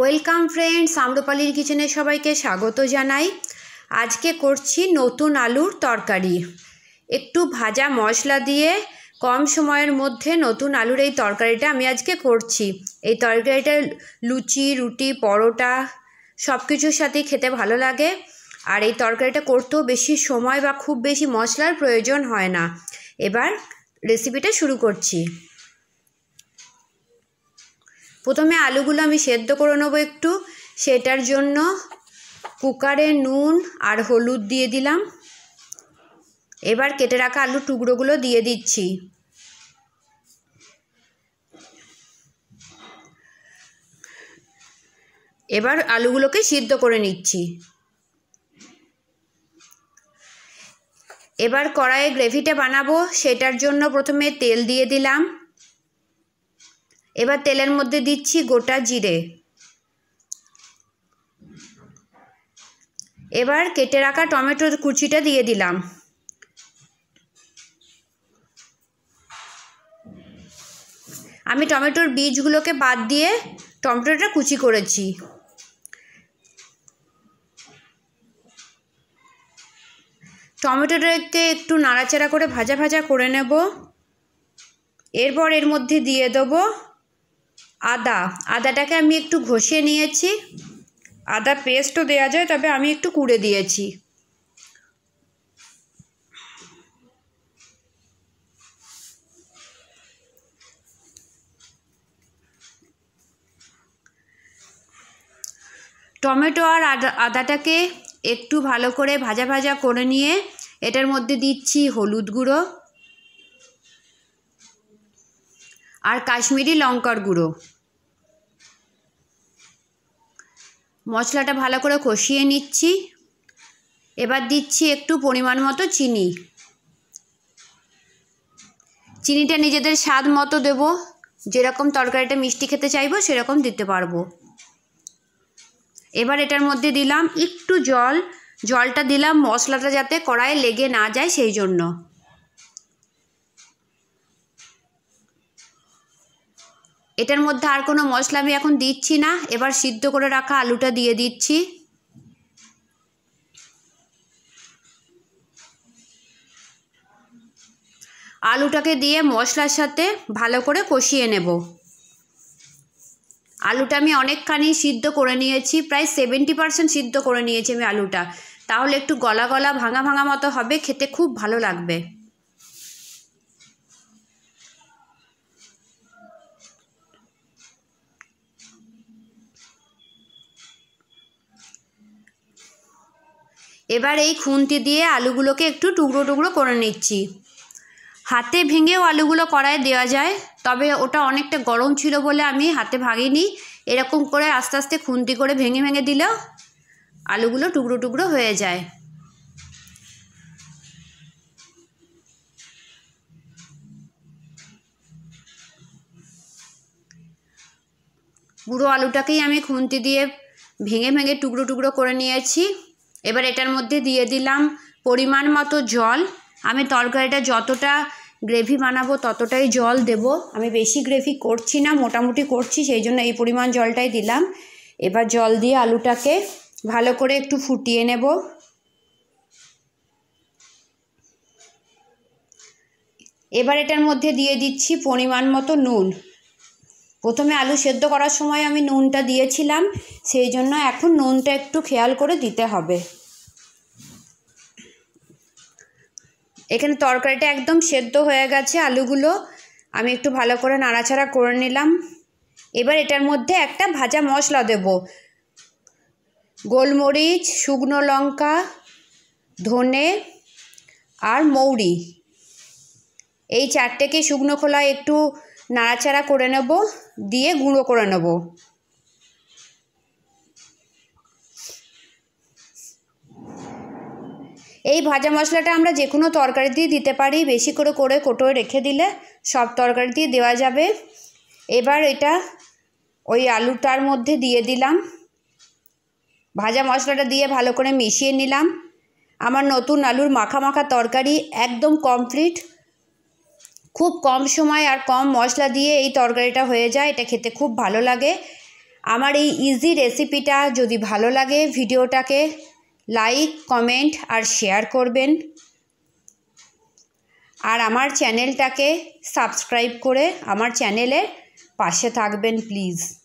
welcome friends আম্রপালির কিচেনে সবাইকে স্বাগত জানাই আজকে করছি নতুন আলুর তরকারি একটু ভাজা মশলা দিয়ে কম সময়ের মধ্যে নতুন আলুর এই তরকারিটা আমি আজকে করছি এই তরকারিটা লুচি রুটি পরোটা সব কিছুর সাথেই খেতে ভালো লাগে আর এই তরকারিটা করতেও বেশি সময় বা খুব বেশি মশলার প্রয়োজন হয় না এবার রেসিপিটা শুরু করছি প্রথমে আলুগুলো আমি সেদ্ধ করে নেবো একটু সেটার জন্য কুকারে নুন আর হলুদ দিয়ে দিলাম এবার কেটে রাখা আলুর টুকরোগুলো দিয়ে দিচ্ছি এবার আলুগুলোকে সিদ্ধ করে নিচ্ছি এবার কড়াইয়ে গ্রেভিটা বানাবো সেটার জন্য প্রথমে তেল দিয়ে দিলাম এবার তেলের মধ্যে দিচ্ছি গোটা জিরে এবার কেটে রাখা টমেটোর কুচিটা দিয়ে দিলাম আমি টমেটোর বীজগুলোকে বাদ দিয়ে টমেটোটা কুচি করেছি টমেটোটাকে একটু নাড়াচাড়া করে ভাজা ভাজা করে নেব এরপর এর মধ্যে দিয়ে দেবো আদা আদাটাকে আমি একটু ঘষে নিয়েছি আদা পেস্টও দেওয়া যায় তবে আমি একটু কুড়ে দিয়েছি টমেটো আর আদা আদাটাকে একটু ভালো করে ভাজা ভাজা করে নিয়ে এটার মধ্যে দিচ্ছি হলুদ গুঁড়ো আর কাশ্মীরি লঙ্কার গুঁড়ো মশলাটা ভালো করে কষিয়ে নিচ্ছি এবার দিচ্ছি একটু পরিমাণ মতো চিনি চিনিটা নিজেদের স্বাদ মতো দেব যেরকম তরকারিটা মিষ্টি খেতে চাইবো সেরকম দিতে পারবো এবার এটার মধ্যে দিলাম একটু জল জলটা দিলাম মশলাটা যাতে কড়ায় লেগে না যায় সেই জন্য এটার মধ্যে আর কোনো মশলা আমি এখন দিচ্ছি না এবার সিদ্ধ করে রাখা আলুটা দিয়ে দিচ্ছি আলুটাকে দিয়ে মশলার সাথে ভালো করে কষিয়ে নেব আলুটা আমি অনেকখানি সিদ্ধ করে নিয়েছি প্রায় সেভেন্টি পারসেন্ট সিদ্ধ করে নিয়েছি আমি আলুটা তাহলে একটু গলা গলা ভাঙা ভাঙা মতো হবে খেতে খুব ভালো লাগবে এবার এই খুন্তি দিয়ে আলুগুলোকে একটু টুকরো টুকরো করে নিচ্ছি হাতে ভেঙেও আলুগুলো কড়াই দেওয়া যায় তবে ওটা অনেকটা গরম ছিল বলে আমি হাতে ভাঙিনি এরকম করে আস্তে আস্তে খুন্তি করে ভেঙে ভেঙে দিলেও আলুগুলো টুকরো টুকরো হয়ে যায় পুরো আলুটাকেই আমি খুন্তি দিয়ে ভেঙে ভেঙে টুকরো টুকরো করে নিয়েছি এবার এটার মধ্যে দিয়ে দিলাম পরিমাণ মতো জল আমি তরকারিটা যতটা গ্রেভি বানাবো ততটাই জল দেব আমি বেশি গ্রেভি করছি না মোটামুটি করছি সেই জন্য এই পরিমাণ জলটাই দিলাম এবার জল দিয়ে আলুটাকে ভালো করে একটু ফুটিয়ে নেব এবার এটার মধ্যে দিয়ে দিচ্ছি পরিমাণ মতো নুন প্রথমে আলু সেদ্ধ করার সময় আমি নুনটা দিয়েছিলাম সেই জন্য এখন নুনটা একটু খেয়াল করে দিতে হবে এখানে তরকারিটা একদম সেদ্ধ হয়ে গেছে আলুগুলো আমি একটু ভালো করে নাড়াচাড়া করে নিলাম এবার এটার মধ্যে একটা ভাজা মশলা দেব গোলমরিচ শুকনো লঙ্কা ধনে আর মৌরি এই চারটেকে শুকনো খোলায় একটু নাড়াচাড়া করে নেব দিয়ে গুঁড়ো করে নেব এই ভাজা মশলাটা আমরা যে কোনো তরকারি দিয়ে দিতে পারি বেশি করে করে কোটোয় রেখে দিলে সব তরকারি দিয়ে দেওয়া যাবে এবার এটা ওই আলুটার মধ্যে দিয়ে দিলাম ভাজা মশলাটা দিয়ে ভালো করে মিশিয়ে নিলাম আমার নতুন আলুর মাখা মাখা তরকারি একদম কমপ্লিট খুব কম সময় আর কম মশলা দিয়ে এই তরকারিটা হয়ে যায় এটা খেতে খুব ভালো লাগে আমার এই ইজি রেসিপিটা যদি ভালো লাগে ভিডিওটাকে লাইক কমেন্ট আর শেয়ার করবেন আর আমার চ্যানেলটাকে সাবস্ক্রাইব করে আমার চ্যানেলের পাশে থাকবেন প্লিজ